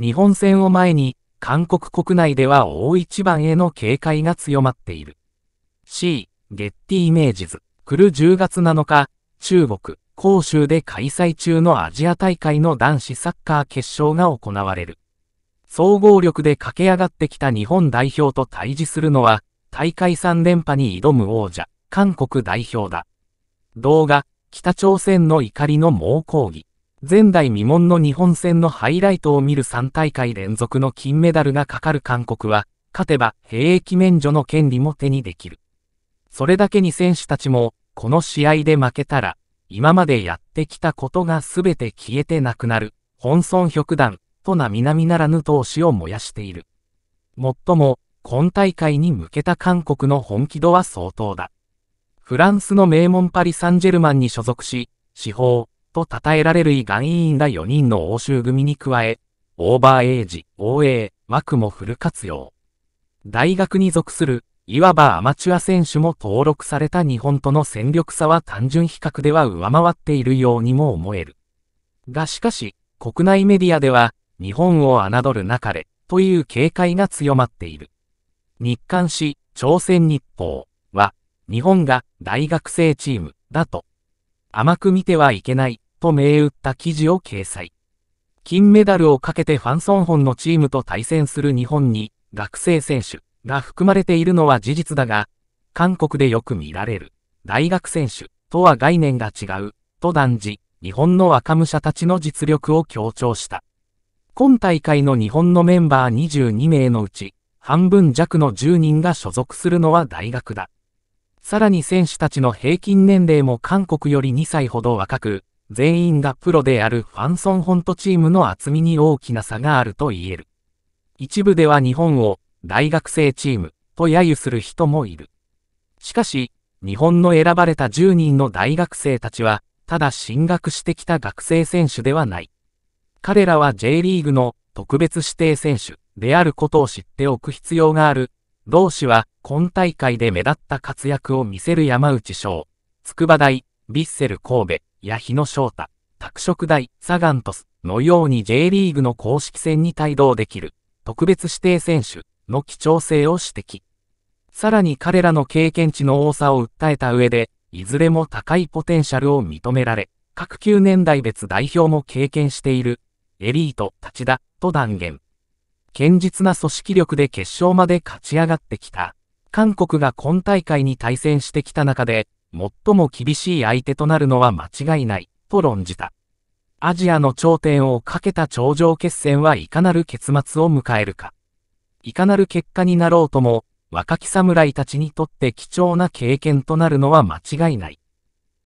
日本戦を前に、韓国国内では大一番への警戒が強まっている。C、ゲッティイメージズ。来る10月7日、中国、広州で開催中のアジア大会の男子サッカー決勝が行われる。総合力で駆け上がってきた日本代表と対峙するのは、大会3連覇に挑む王者、韓国代表だ。動画、北朝鮮の怒りの猛抗議。前代未聞の日本戦のハイライトを見る3大会連続の金メダルがかかる韓国は、勝てば兵役免除の権利も手にできる。それだけに選手たちも、この試合で負けたら、今までやってきたことが全て消えてなくなる、本村百段、とな南ならぬ闘志を燃やしている。もっとも、今大会に向けた韓国の本気度は相当だ。フランスの名門パリ・サンジェルマンに所属し、司法、と称えられる胃がん委員ら4人の欧州組に加え、オーバーエイジ、OA、枠もフル活用。大学に属する、いわばアマチュア選手も登録された日本との戦力差は単純比較では上回っているようにも思える。がしかし、国内メディアでは、日本を侮るなかれ、という警戒が強まっている。日刊紙、朝鮮日報は、日本が大学生チームだと、甘く見てはいけないと銘打った記事を掲載。金メダルをかけてファン・ソンホンのチームと対戦する日本に、学生選手が含まれているのは事実だが、韓国でよく見られる、大学選手とは概念が違う、と断じ、日本の若武者たちの実力を強調した。今大会の日本のメンバー22名のうち、半分弱の10人が所属するのは大学だ。さらに選手たちの平均年齢も韓国より2歳ほど若く、全員がプロであるファンソンホントチームの厚みに大きな差があると言える。一部では日本を大学生チームと揶揄する人もいる。しかし、日本の選ばれた10人の大学生たちは、ただ進学してきた学生選手ではない。彼らは J リーグの特別指定選手であることを知っておく必要がある。同氏は今大会で目立った活躍を見せる山内翔、筑波大、ヴィッセル神戸、や日野翔太、拓殖大、サガントスのように J リーグの公式戦に帯同できる特別指定選手の貴重性を指摘。さらに彼らの経験値の多さを訴えた上で、いずれも高いポテンシャルを認められ、各9年代別代表も経験している、エリートたちだ、と断言。堅実な組織力で決勝まで勝ち上がってきた。韓国が今大会に対戦してきた中で、最も厳しい相手となるのは間違いない、と論じた。アジアの頂点をかけた頂上決戦はいかなる結末を迎えるか。いかなる結果になろうとも、若き侍たちにとって貴重な経験となるのは間違いない。